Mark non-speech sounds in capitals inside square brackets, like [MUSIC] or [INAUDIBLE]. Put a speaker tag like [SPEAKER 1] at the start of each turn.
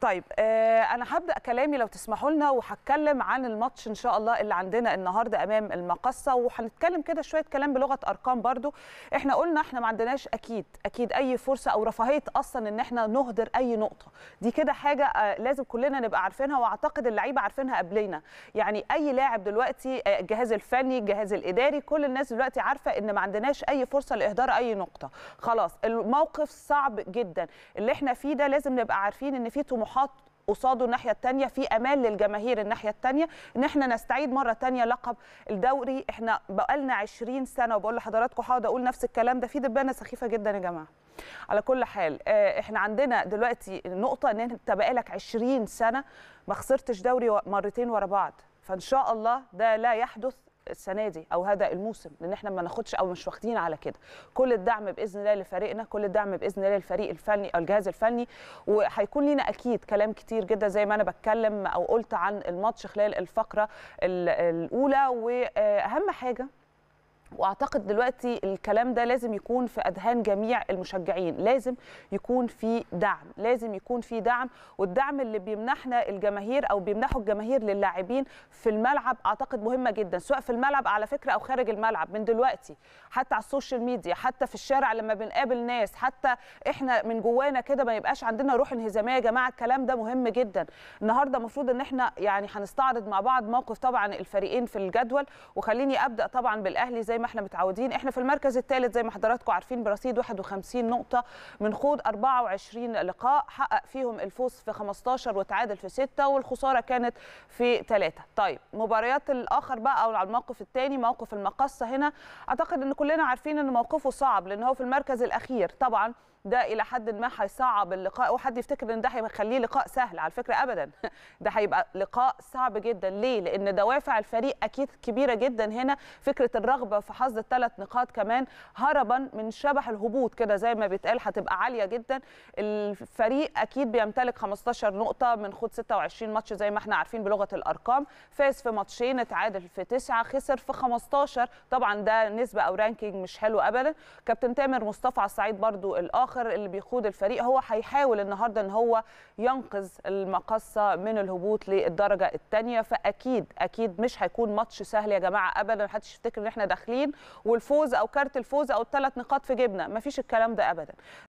[SPEAKER 1] طيب آه انا هبدا كلامي لو تسمحوا لنا وهتكلم عن الماتش ان شاء الله اللي عندنا النهارده امام المقصه وهنتكلم كده شويه كلام بلغه ارقام برضو احنا قلنا احنا ما عندناش اكيد اكيد اي فرصه او رفاهيه اصلا ان احنا نهدر اي نقطه دي كده حاجه آه لازم كلنا نبقى عارفينها واعتقد اللعيبه عارفينها قبلنا يعني اي لاعب دلوقتي الجهاز آه، الفني الجهاز الاداري كل الناس دلوقتي عارفه ان ما عندناش اي فرصه لاهدار اي نقطه خلاص الموقف صعب جدا اللي احنا فيه ده لازم نبقى عارفين ان في طموح تصريحات قصاده الناحيه الثانيه في امان للجماهير الناحيه الثانيه ان احنا نستعيد مره ثانيه لقب الدوري احنا بقالنا 20 سنه وبقول لحضراتكم هقعد اقول نفس الكلام ده في دبانه سخيفه جدا يا جماعه على كل حال آه، احنا عندنا دلوقتي نقطه ان انت بقالك 20 سنه ما خسرتش دوري مرتين ورا بعض فان شاء الله ده لا يحدث السنه دي او هذا الموسم لان احنا ما ناخدش او مش واخدين على كده كل الدعم باذن الله لفريقنا كل الدعم باذن الله للفريق الفني او الجهاز الفني وهيكون لينا اكيد كلام كتير جدا زي ما انا بتكلم او قلت عن الماتش خلال الفقره الاولى واهم حاجه واعتقد دلوقتي الكلام ده لازم يكون في اذهان جميع المشجعين لازم يكون في دعم لازم يكون في دعم والدعم اللي بيمنحنا الجماهير او بيمنحه الجماهير للاعبين في الملعب اعتقد مهمه جدا سواء في الملعب على فكره او خارج الملعب من دلوقتي حتى على السوشيال ميديا حتى في الشارع لما بنقابل ناس حتى احنا من جوانا كده ما يبقاش عندنا روح انهزاميه يا جماعه الكلام ده مهم جدا النهارده المفروض ان احنا يعني هنستعرض مع بعض موقف طبعا الفريقين في الجدول وخليني ابدا طبعا بالاهلي زي ما احنا متعودين احنا في المركز الثالث زي ما حضراتكم عارفين برصيد 51 نقطه من خوض 24 لقاء حقق فيهم الفوز في 15 وتعادل في 6 والخساره كانت في 3 طيب مباريات الاخر بقى او على الموقف الثاني موقف المقصه هنا اعتقد ان كلنا عارفين ان موقفه صعب لان هو في المركز الاخير طبعا ده الى حد ما هيصعب اللقاء وحد يفتكر ان ده هيخليه لقاء سهل على فكره ابدا [LAUGHS] ده هيبقى لقاء صعب جدا ليه لان دوافع الفريق اكيد كبيره جدا هنا فكره الرغبه في حظ الثلاث نقاط كمان هربا من شبح الهبوط كده زي ما بيتقال هتبقى عاليه جدا الفريق اكيد بيمتلك 15 نقطه من خد 26 ماتش زي ما احنا عارفين بلغه الارقام فاز في ماتشين اتعادل في 9 خسر في 15 طبعا ده نسبه او رانكينج مش حلو ابدا كابتن تامر مصطفى على الصعيد برضو الاخر الاخر اللي بيقود الفريق هو هيحاول النهارده ان هو ينقذ المقصه من الهبوط للدرجه الثانيه فاكيد اكيد مش هيكون ماتش سهل يا جماعه ابدا محدش يفتكر ان احنا داخلين والفوز او كارت الفوز او الثلاث نقاط في جيبنا مفيش الكلام ده ابدا